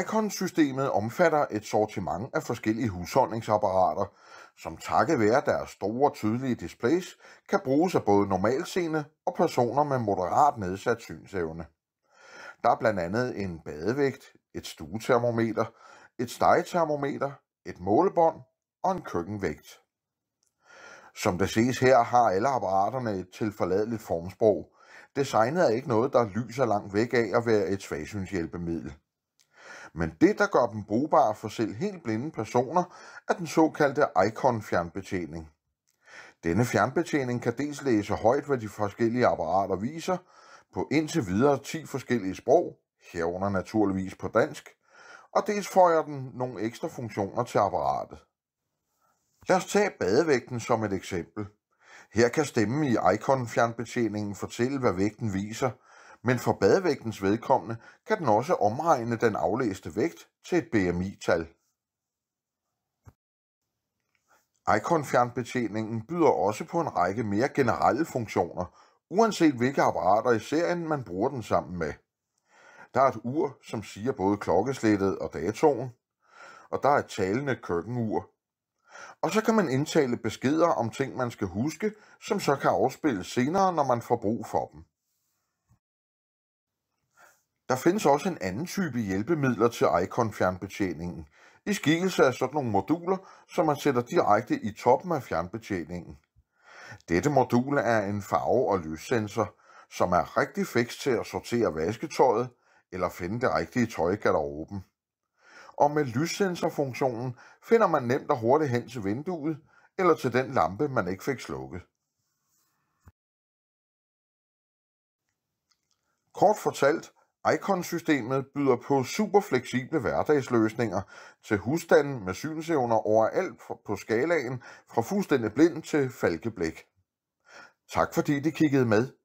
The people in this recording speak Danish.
Icon-systemet omfatter et sortiment af forskellige husholdningsapparater, som takket være deres store tydelige displays kan bruges af både normalseende og personer med moderat nedsat synsevne. Der er blandt andet en badevægt, et stuetermometer, et stegetermometer, et målebånd og en køkkenvægt. Som det ses her har alle apparaterne et tilforladeligt formsprog. Designet er ikke noget, der lyser langt væk af at være et svagsynshjælpemiddel men det, der gør dem brugbare for selv helt blinde personer, er den såkaldte Icon-fjernbetjening. Denne fjernbetjening kan dels læse højt, hvad de forskellige apparater viser, på indtil videre 10 forskellige sprog, herunder naturligvis på dansk, og dels føjer den nogle ekstra funktioner til apparatet. Lad os tage badevægten som et eksempel. Her kan stemmen i Icon-fjernbetjeningen fortælle, hvad vægten viser – men for badevægtens vedkommende kan den også omregne den aflæste vægt til et BMI-tal. Icon-fjernbetjeningen byder også på en række mere generelle funktioner, uanset hvilke apparater i serien man bruger den sammen med. Der er et ur, som siger både klokkeslættet og datoen, og der er et talende køkkenur. Og så kan man indtale beskeder om ting, man skal huske, som så kan afspilles senere, når man får brug for dem. Der findes også en anden type hjælpemidler til Icon-fjernbetjeningen, i skikkelse af sådan nogle moduler, som man sætter direkte i toppen af fjernbetjeningen. Dette modul er en farve- og lyssensor, som er rigtig fikst til at sortere vasketøjet eller finde det rigtige tøj i garderoben. Og med lyssensorfunktionen finder man nemt og hurtigt hen til vinduet eller til den lampe, man ikke fik slukket. Kort fortalt Icon-systemet byder på super fleksible hverdagsløsninger til husstanden med synsevner overalt på skalaen fra fuldstændig blind til falkeblik. Tak fordi de kiggede med.